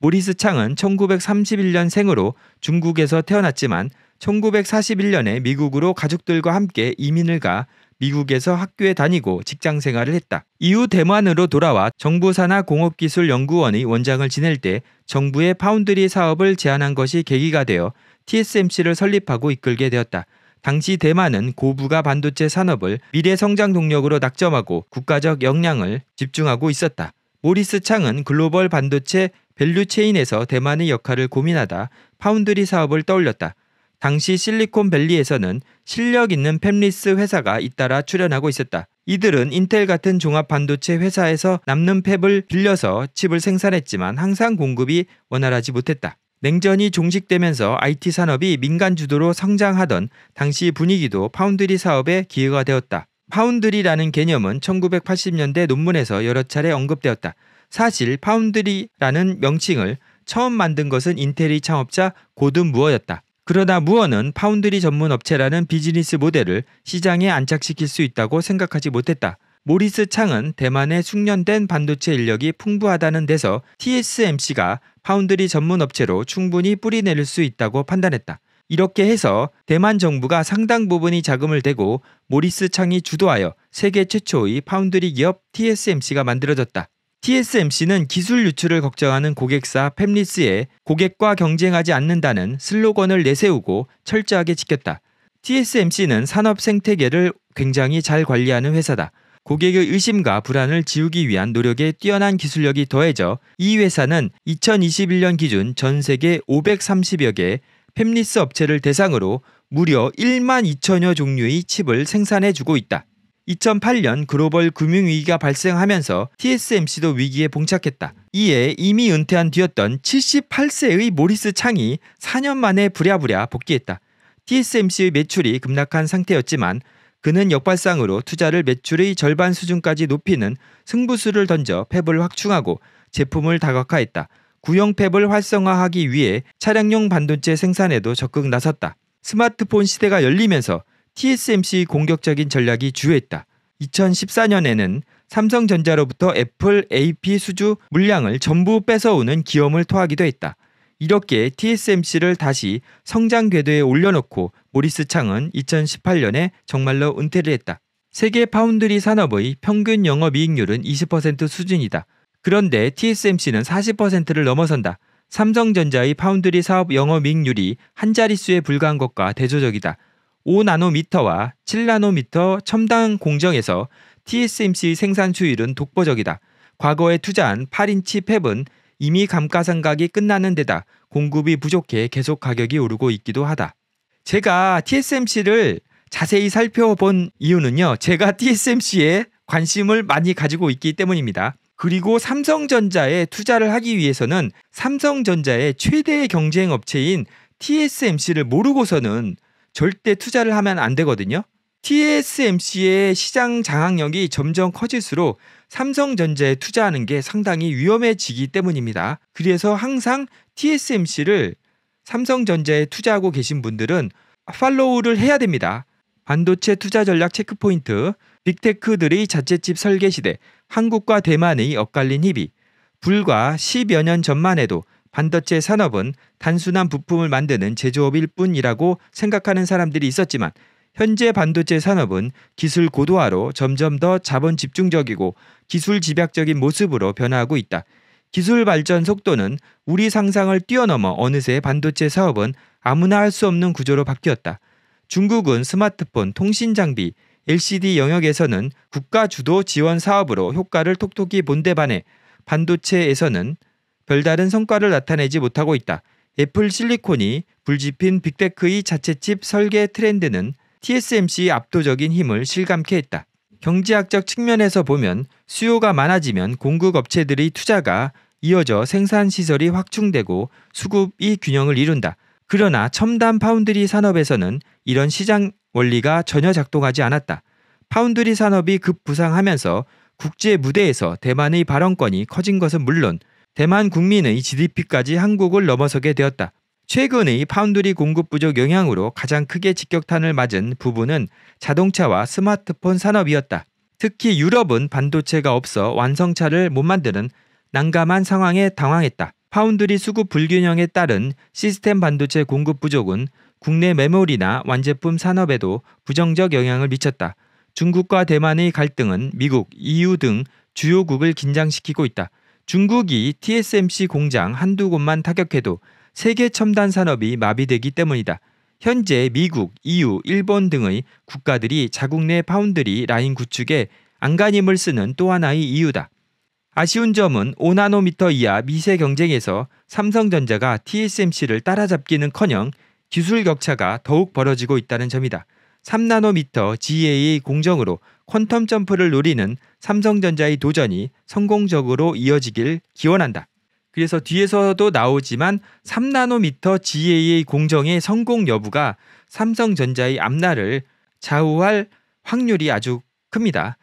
모리스 창은 1931년 생으로 중국에서 태어났지만 1941년에 미국으로 가족들과 함께 이민을 가 미국에서 학교에 다니고 직장 생활을 했다. 이후 대만으로 돌아와 정부 산하 공업기술연구원의 원장을 지낼 때 정부의 파운드리 사업을 제안한 것이 계기가 되어 TSMC를 설립하고 이끌게 되었다. 당시 대만은 고부가 반도체 산업을 미래 성장 동력으로 낙점하고 국가적 역량을 집중하고 있었다. 모리스 창은 글로벌 반도체 밸류체인에서 대만의 역할을 고민하다 파운드리 사업을 떠올렸다. 당시 실리콘밸리에서는 실력 있는 펩리스 회사가 잇따라 출연하고 있었다. 이들은 인텔 같은 종합 반도체 회사에서 남는 펩을 빌려서 칩을 생산했지만 항상 공급이 원활하지 못했다. 냉전이 종식되면서 IT 산업이 민간 주도로 성장하던 당시 분위기도 파운드리 사업에 기회가 되었다. 파운드리라는 개념은 1980년대 논문에서 여러 차례 언급되었다. 사실 파운드리라는 명칭을 처음 만든 것은 인텔의 창업자 고든 무어였다. 그러나 무어는 파운드리 전문 업체라는 비즈니스 모델을 시장에 안착시킬 수 있다고 생각하지 못했다. 모리스 창은 대만의 숙련된 반도체 인력이 풍부하다는 데서 TSMC가 파운드리 전문 업체로 충분히 뿌리내릴 수 있다고 판단했다. 이렇게 해서 대만 정부가 상당 부분이 자금을 대고 모리스 창이 주도하여 세계 최초의 파운드리 기업 TSMC가 만들어졌다. TSMC는 기술 유출을 걱정하는 고객사 펩리스에 고객과 경쟁하지 않는다는 슬로건을 내세우고 철저하게 지켰다. TSMC는 산업 생태계를 굉장히 잘 관리하는 회사다. 고객의 의심과 불안을 지우기 위한 노력에 뛰어난 기술력이 더해져 이 회사는 2021년 기준 전 세계 530여 개 펩리스 업체를 대상으로 무려 1만 2천여 종류의 칩을 생산해 주고 있다. 2008년 글로벌 금융위기가 발생하면서 TSMC도 위기에 봉착했다. 이에 이미 은퇴한 뒤였던 78세의 모리스 창이 4년 만에 부랴부랴 복귀했다. TSMC의 매출이 급락한 상태였지만 그는 역발상으로 투자를 매출의 절반 수준까지 높이는 승부수를 던져 팹을 확충하고 제품을 다각화했다. 구형 팹을 활성화하기 위해 차량용 반도체 생산에도 적극 나섰다. 스마트폰 시대가 열리면서 TSMC 공격적인 전략이 주요했다. 2014년에는 삼성전자로부터 애플 AP 수주 물량을 전부 뺏어오는 기염을 토하기도 했다. 이렇게 TSMC를 다시 성장 궤도에 올려놓고 모리스 창은 2018년에 정말로 은퇴를 했다. 세계 파운드리 산업의 평균 영업이익률은 20% 수준이다. 그런데 TSMC는 40%를 넘어선다. 삼성전자의 파운드리 사업 영업이익률이 한 자릿수에 불과한 것과 대조적이다. 5나노미터와 7나노미터 첨단 공정에서 TSMC 생산 수율은 독보적이다. 과거에 투자한 8인치 팹은 이미 감가상각이 끝나는 데다 공급이 부족해 계속 가격이 오르고 있기도 하다. 제가 TSMC를 자세히 살펴본 이유는요. 제가 TSMC에 관심을 많이 가지고 있기 때문입니다. 그리고 삼성전자에 투자를 하기 위해서는 삼성전자의 최대의 경쟁 업체인 TSMC를 모르고서는 절대 투자를 하면 안 되거든요. TSMC의 시장 장악력이 점점 커질수록 삼성전자에 투자하는 게 상당히 위험해지기 때문입니다. 그래서 항상 TSMC를 삼성전자에 투자하고 계신 분들은 팔로우를 해야 됩니다. 반도체 투자 전략 체크포인트, 빅테크들의 자체집 설계 시대, 한국과 대만의 엇갈린 희비, 불과 10여 년 전만 해도 반도체 산업은 단순한 부품을 만드는 제조업일 뿐이라고 생각하는 사람들이 있었지만 현재 반도체 산업은 기술 고도화로 점점 더 자본 집중적이고 기술 집약적인 모습으로 변화하고 있다. 기술 발전 속도는 우리 상상을 뛰어넘어 어느새 반도체 사업은 아무나 할 수 없는 구조로 바뀌었다. 중국은 스마트폰, 통신 장비, LCD 영역에서는 국가 주도 지원 사업으로 효과를 톡톡히 본데 반해 반도체에서는 별다른 성과를 나타내지 못하고 있다. 애플 실리콘이 불집힌 빅테크의 자체칩 설계 트렌드는 TSMC의 압도적인 힘을 실감케 했다. 경제학적 측면에서 보면 수요가 많아지면 공급 업체들의 투자가 이어져 생산 시설이 확충되고 수급이 균형을 이룬다. 그러나 첨단 파운드리 산업에서는 이런 시장 원리가 전혀 작동하지 않았다. 파운드리 산업이 급부상하면서 국제 무대에서 대만의 발언권이 커진 것은 물론 대만 국민의 GDP까지 한국을 넘어서게 되었다. 최근의 파운드리 공급 부족 영향으로 가장 크게 직격탄을 맞은 부분은 자동차와 스마트폰 산업이었다. 특히 유럽은 반도체가 없어 완성차를 못 만드는 난감한 상황에 당황했다. 파운드리 수급 불균형에 따른 시스템 반도체 공급 부족은 국내 메모리나 완제품 산업에도 부정적 영향을 미쳤다. 중국과 대만의 갈등은 미국, EU 등 주요국을 긴장시키고 있다. 중국이 TSMC 공장 한두 곳만 타격해도 세계 첨단 산업이 마비되기 때문이다. 현재 미국, EU, 일본 등의 국가들이 자국 내 파운드리 라인 구축에 안간힘을 쓰는 또 하나의 이유다. 아쉬운 점은 5나노미터 이하 미세 경쟁에서 삼성전자가 TSMC를 따라잡기는커녕 기술 격차가 더욱 벌어지고 있다는 점이다. 3나노미터 GAA 공정으로 퀀텀 점프를 노리는 삼성전자의 도전이 성공적으로 이어지길 기원한다. 그래서 뒤에서도 나오지만 3나노미터 GAA 공정의 성공 여부가 삼성전자의 앞날을 좌우할 확률이 아주 큽니다.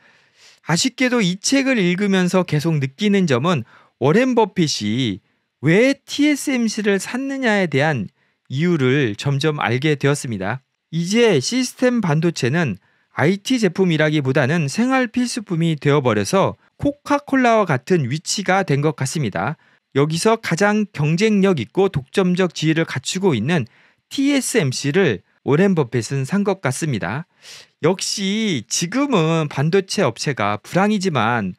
아쉽게도 이 책을 읽으면서 계속 느끼는 점은 워렌 버핏이 왜 TSMC를 샀느냐에 대한 이유를 점점 알게 되었습니다. 이제 시스템 반도체는 IT 제품이라기보다는 생활 필수품이 되어버려서 코카콜라와 같은 위치가 된 것 같습니다. 여기서 가장 경쟁력 있고 독점적 지위를 갖추고 있는 TSMC를 오렌 버핏은 산 것 같습니다. 역시 지금은 반도체 업체가 불황이지만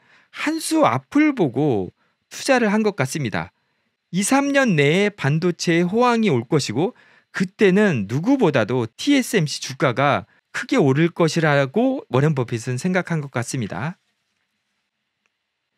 한수 앞을 보고 투자를 한 것 같습니다. 2, 3년 내에 반도체의 호황이 올 것이고 그때는 누구보다도 TSMC 주가가 크게 오를 것이라고 워렌 버핏은 생각한 것 같습니다.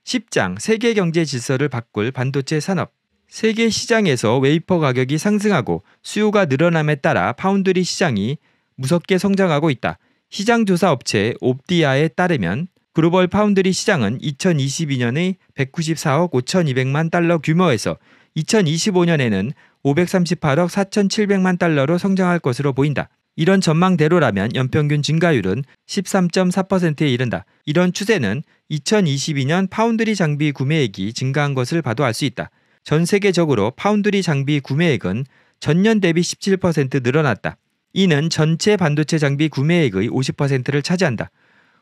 10장 세계 경제 질서를 바꿀 반도체 산업 세계 시장에서 웨이퍼 가격이 상승하고 수요가 늘어남에 따라 파운드리 시장이 무섭게 성장하고 있다. 시장 조사 업체 옵디아에 따르면 글로벌 파운드리 시장은 2022년의 194억 5,200만 달러 규모에서 2025년에는 538억 4,700만 달러로 성장할 것으로 보인다. 이런 전망대로라면 연평균 증가율은 13.4%에 이른다. 이런 추세는 2022년 파운드리 장비 구매액이 증가한 것을 봐도 알 수 있다. 전 세계적으로 파운드리 장비 구매액은 전년 대비 17% 늘어났다. 이는 전체 반도체 장비 구매액의 50%를 차지한다.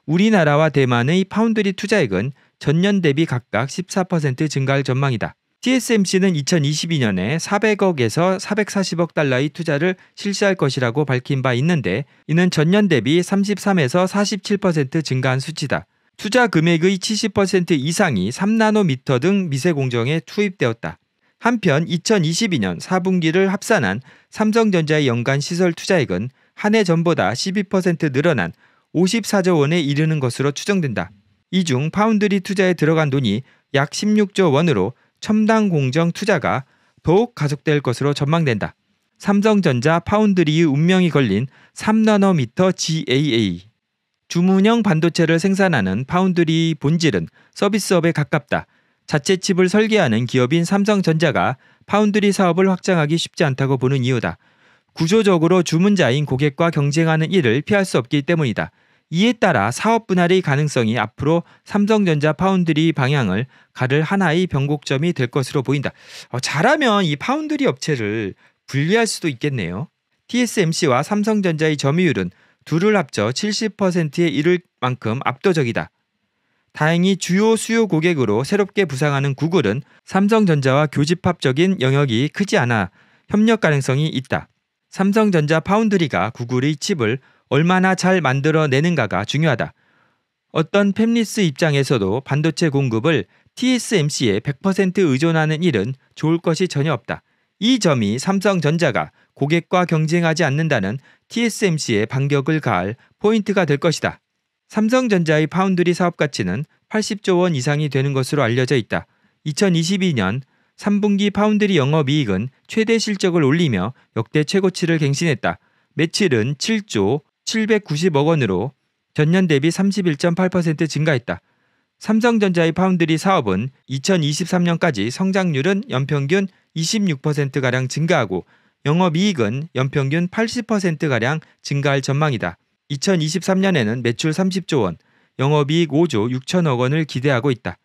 우리나라와 대만의 파운드리 투자액은 전년 대비 각각 14% 증가할 전망이다. TSMC는 2022년에 400억에서 440억 달러의 투자를 실시할 것이라고 밝힌 바 있는데 이는 전년 대비 33에서 47% 증가한 수치다. 투자 금액의 70% 이상이 3나노미터 등 미세 공정에 투입되었다. 한편 2022년 4분기를 합산한 삼성전자의 연간 시설 투자액은 한 해 전보다 12% 늘어난 54조 원에 이르는 것으로 추정된다. 이 중 파운드리 투자에 들어간 돈이 약 16조 원으로 첨단 공정 투자가 더욱 가속될 것으로 전망된다. 삼성전자 파운드리의 운명이 걸린 3나노미터 GAA. 주문형 반도체를 생산하는 파운드리의 본질은 서비스업에 가깝다. 자체 칩을 설계하는 기업인 삼성전자가 파운드리 사업을 확장하기 쉽지 않다고 보는 이유다. 구조적으로 주문자인 고객과 경쟁하는 일을 피할 수 없기 때문이다. 이에 따라 사업 분할의 가능성이 앞으로 삼성전자 파운드리 방향을 가를 하나의 변곡점이 될 것으로 보인다. 어, 잘하면 이 파운드리 업체를 분리할 수도 있겠네요. TSMC와 삼성전자의 점유율은 둘을 합쳐 70%에 이를 만큼 압도적이다. 다행히 주요 수요 고객으로 새롭게 부상하는 구글은 삼성전자와 교집합적인 영역이 크지 않아 협력 가능성이 있다. 삼성전자 파운드리가 구글의 칩을 얼마나 잘 만들어내는가가 중요하다. 어떤 팹리스 입장에서도 반도체 공급을 TSMC에 100% 의존하는 일은 좋을 것이 전혀 없다. 이 점이 삼성전자가 고객과 경쟁하지 않는다는 TSMC의 반격을 가할 포인트가 될 것이다. 삼성전자의 파운드리 사업 가치는 80조 원 이상이 되는 것으로 알려져 있다. 2022년 3분기 파운드리 영업이익은 최대 실적을 올리며 역대 최고치를 갱신했다. 매출은 7조 790억 원으로 전년 대비 31.8% 증가했다. 삼성전자의 파운드리 사업은 2023년까지 성장률은 연평균 26%가량 증가하고 영업이익은 연평균 80%가량 증가할 전망이다. 2023년에는 매출 30조 원, 영업이익 5조 6천억 원을 기대하고 있다.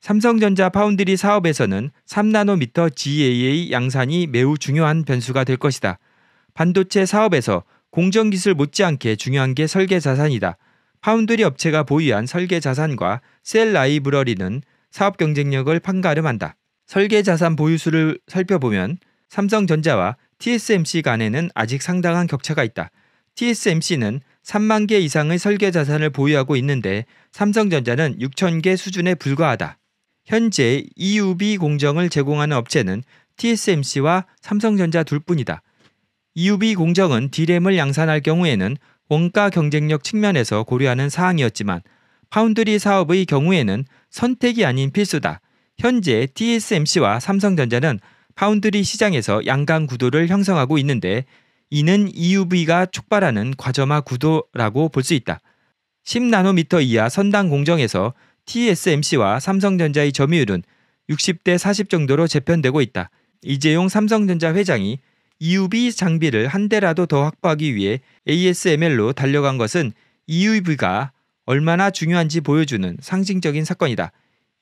삼성전자 파운드리 사업에서는 3나노미터 GAA 양산이 매우 중요한 변수가 될 것이다. 반도체 사업에서 공정기술 못지않게 중요한 게 설계 자산이다. 파운드리 업체가 보유한 설계 자산과 셀 라이브러리는 사업 경쟁력을 판가름한다. 설계 자산 보유수를 살펴보면 삼성전자와 TSMC 간에는 아직 상당한 격차가 있다. TSMC는 3만 개 이상의 설계 자산을 보유하고 있는데 삼성전자는 6천 개 수준에 불과하다. 현재 EUV 공정을 제공하는 업체는 TSMC와 삼성전자 둘뿐이다. EUB 공정은 D램을 양산할 경우에는 원가 경쟁력 측면에서 고려하는 사항이었지만 파운드리 사업의 경우에는 선택이 아닌 필수다. 현재 TSMC와 삼성전자는 파운드리 시장에서 양강 구도를 형성하고 있는데 이는 EUV가 촉발하는 과점화 구도라고 볼 수 있다. 10나노미터 이하 선단 공정에서 TSMC와 삼성전자의 점유율은 60대 40 정도로 재편되고 있다. 이재용 삼성전자 회장이 EUV 장비를 한 대라도 더 확보하기 위해 ASML로 달려간 것은 EUV가 얼마나 중요한지 보여주는 상징적인 사건이다.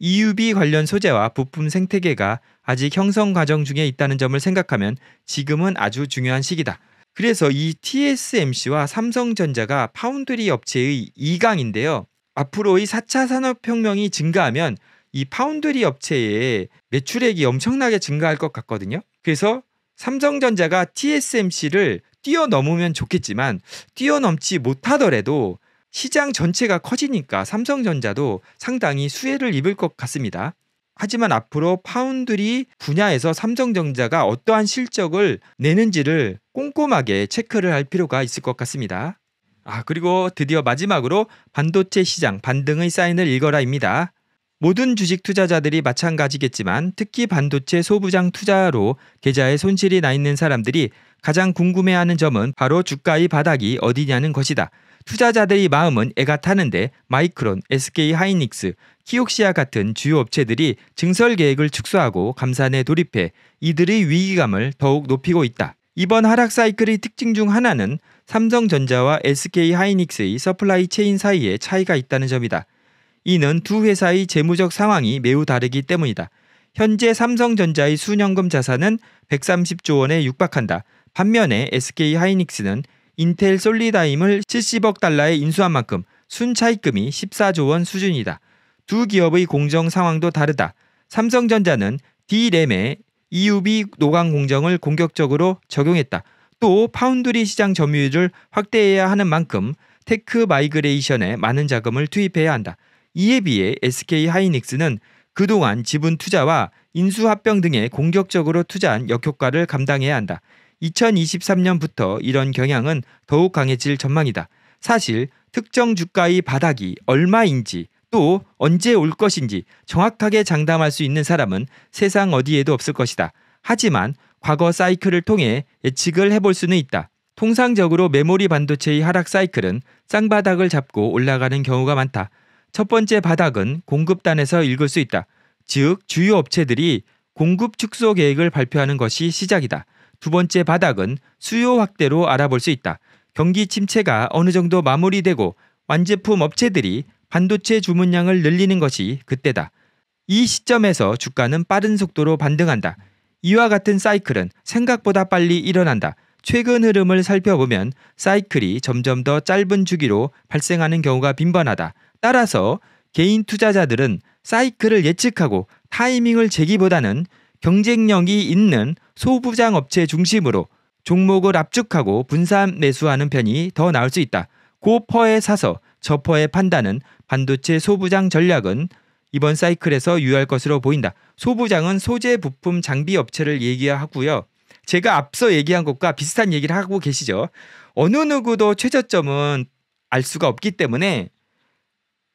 EUV 관련 소재와 부품 생태계가 아직 형성 과정 중에 있다는 점을 생각하면 지금은 아주 중요한 시기다. 그래서 이 TSMC와 삼성전자가 파운드리 업체의 2강인데요. 앞으로의 4차 산업혁명이 증가하면 이 파운드리 업체의 매출액이 엄청나게 증가할 것 같거든요. 그래서 삼성전자가 TSMC를 뛰어넘으면 좋겠지만 뛰어넘지 못하더라도 시장 전체가 커지니까 삼성전자도 상당히 수혜를 입을 것 같습니다. 하지만 앞으로 파운드리 분야에서 삼성전자가 어떠한 실적을 내는지를 꼼꼼하게 체크를 할 필요가 있을 것 같습니다. 아, 그리고 드디어 마지막으로 반도체 시장 반등의 사인을 읽어라입니다. 모든 주식 투자자들이 마찬가지겠지만 특히 반도체 소부장 투자로 계좌에 손실이 나 있는 사람들이 가장 궁금해하는 점은 바로 주가의 바닥이 어디냐는 것이다. 투자자들의 마음은 애가 타는데 마이크론, SK 하이닉스, 키옥시아 같은 주요 업체들이 증설 계획을 축소하고 감산에 돌입해 이들의 위기감을 더욱 높이고 있다. 이번 하락 사이클의 특징 중 하나는 삼성전자와 SK 하이닉스의 서플라이 체인 사이에 차이가 있다는 점이다. 이는 두 회사의 재무적 상황이 매우 다르기 때문이다. 현재 삼성전자의 순현금 자산은 130조 원에 육박한다. 반면에 SK 하이닉스는 인텔 솔리다임을 70억 달러에 인수한 만큼 순차익금이 14조 원 수준이다. 두 기업의 공정 상황도 다르다. 삼성전자는 D램에 EUB 노광 공정을 공격적으로 적용했다. 또 파운드리 시장 점유율을 확대해야 하는 만큼 테크 마이그레이션에 많은 자금을 투입해야 한다. 이에 비해 SK 하이닉스는 그동안 지분 투자와 인수 합병 등에 공격적으로 투자한 역효과를 감당해야 한다. 2023년부터 이런 경향은 더욱 강해질 전망이다. 사실 특정 주가의 바닥이 얼마인지 또 언제 올 것인지 정확하게 장담할 수 있는 사람은 세상 어디에도 없을 것이다. 하지만 과거 사이클을 통해 예측을 해볼 수는 있다. 통상적으로 메모리 반도체의 하락 사이클은 쌍바닥을 잡고 올라가는 경우가 많다. 첫 번째 바닥은 공급단에서 읽을 수 있다. 즉 주요 업체들이 공급 축소 계획을 발표하는 것이 시작이다. 두 번째 바닥은 수요 확대로 알아볼 수 있다. 경기 침체가 어느 정도 마무리되고 완제품 업체들이 반도체 주문량을 늘리는 것이 그때다. 이 시점에서 주가는 빠른 속도로 반등한다. 이와 같은 사이클은 생각보다 빨리 일어난다. 최근 흐름을 살펴보면 사이클이 점점 더 짧은 주기로 발생하는 경우가 빈번하다. 따라서 개인 투자자들은 사이클을 예측하고 타이밍을 재기보다는 경쟁력이 있는 소부장 업체 중심으로 종목을 압축하고 분산 매수하는 편이 더 나을 수 있다. 고퍼에 사서 저퍼에 판다는 반도체 소부장 전략은 이번 사이클에서 유효할 것으로 보인다. 소부장은 소재 부품 장비 업체를 얘기하고요. 제가 앞서 얘기한 것과 비슷한 얘기를 하고 계시죠. 어느 누구도 최저점은 알 수가 없기 때문에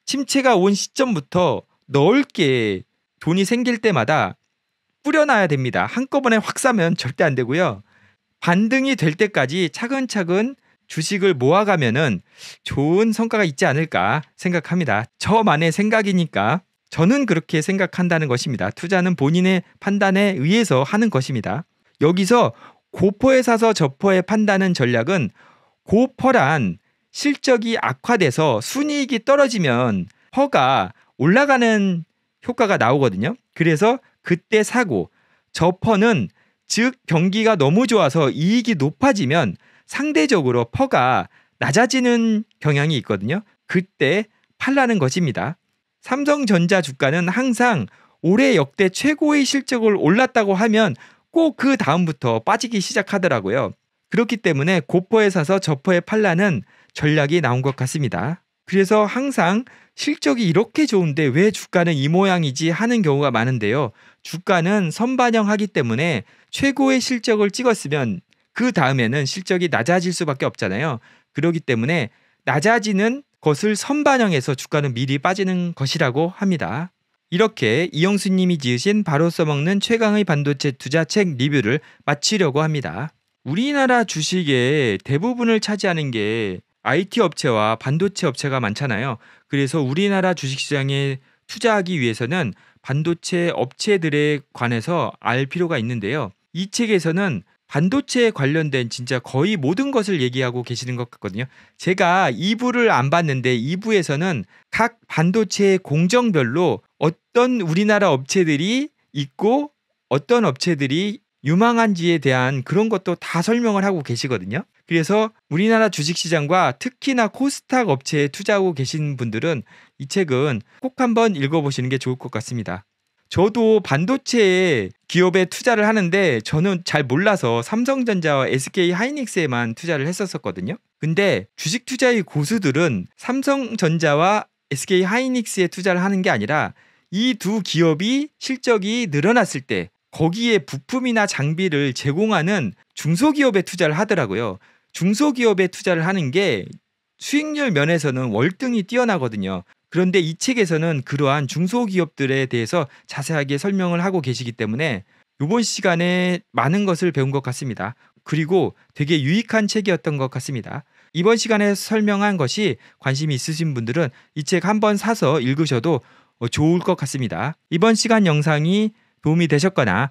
침체가 온 시점부터 넓게 돈이 생길 때마다 뿌려놔야 됩니다. 한꺼번에 확 사면 절대 안 되고요. 반등이 될 때까지 차근차근 주식을 모아가면은 좋은 성과가 있지 않을까 생각합니다. 저만의 생각이니까 저는 그렇게 생각한다는 것입니다. 투자는 본인의 판단에 의해서 하는 것입니다. 여기서 고퍼에 사서 저퍼에 판다는 전략은 고퍼란 실적이 악화돼서 순이익이 떨어지면 허가 올라가는 효과가 나오거든요. 그래서 그때 사고 저퍼는 즉 경기가 너무 좋아서 이익이 높아지면 상대적으로 퍼가 낮아지는 경향이 있거든요. 그때 팔라는 것입니다. 삼성전자 주가는 항상 올해 역대 최고의 실적을 올랐다고 하면 꼭 그 다음부터 빠지기 시작하더라고요. 그렇기 때문에 고퍼에 사서 저퍼에 팔라는 전략이 나온 것 같습니다. 그래서 항상 실적이 이렇게 좋은데 왜 주가는 이 모양이지 하는 경우가 많은데요. 주가는 선반영하기 때문에 최고의 실적을 찍었으면 그 다음에는 실적이 낮아질 수밖에 없잖아요. 그러기 때문에 낮아지는 것을 선반영해서 주가는 미리 빠지는 것이라고 합니다. 이렇게 이영수 님이 지으신 바로 써먹는 최강의 반도체 투자책 리뷰를 마치려고 합니다. 우리나라 주식의 대부분을 차지하는 게 IT 업체와 반도체 업체가 많잖아요. 그래서 우리나라 주식시장에 투자하기 위해서는 반도체 업체들에 관해서 알 필요가 있는데요. 이 책에서는 반도체에 관련된 진짜 거의 모든 것을 얘기하고 계시는 것 같거든요. 제가 2부를 안 봤는데 2부에서는 각 반도체의 공정별로 어떤 우리나라 업체들이 있고 어떤 업체들이 유망한지에 대한 그런 것도 다 설명을 하고 계시거든요. 그래서 우리나라 주식시장과 특히나 코스닥 업체에 투자하고 계신 분들은 이 책은 꼭 한번 읽어보시는 게 좋을 것 같습니다. 저도 반도체 기업에 투자를 하는데 저는 잘 몰라서 삼성전자와 SK 하이닉스에만 투자를 했었거든요 근데 주식 투자의 고수들은 삼성전자와 SK 하이닉스에 투자를 하는 게 아니라 이 두 기업이 실적이 늘어났을 때 거기에 부품이나 장비를 제공하는 중소기업에 투자를 하더라고요. 중소기업에 투자를 하는 게 수익률 면에서는 월등히 뛰어나거든요. 그런데 이 책에서는 그러한 중소기업들에 대해서 자세하게 설명을 하고 계시기 때문에 이번 시간에 많은 것을 배운 것 같습니다. 그리고 되게 유익한 책이었던 것 같습니다. 이번 시간에 설명한 것이 관심이 있으신 분들은 이 책 한번 사서 읽으셔도 좋을 것 같습니다. 이번 시간 영상이 도움이 되셨거나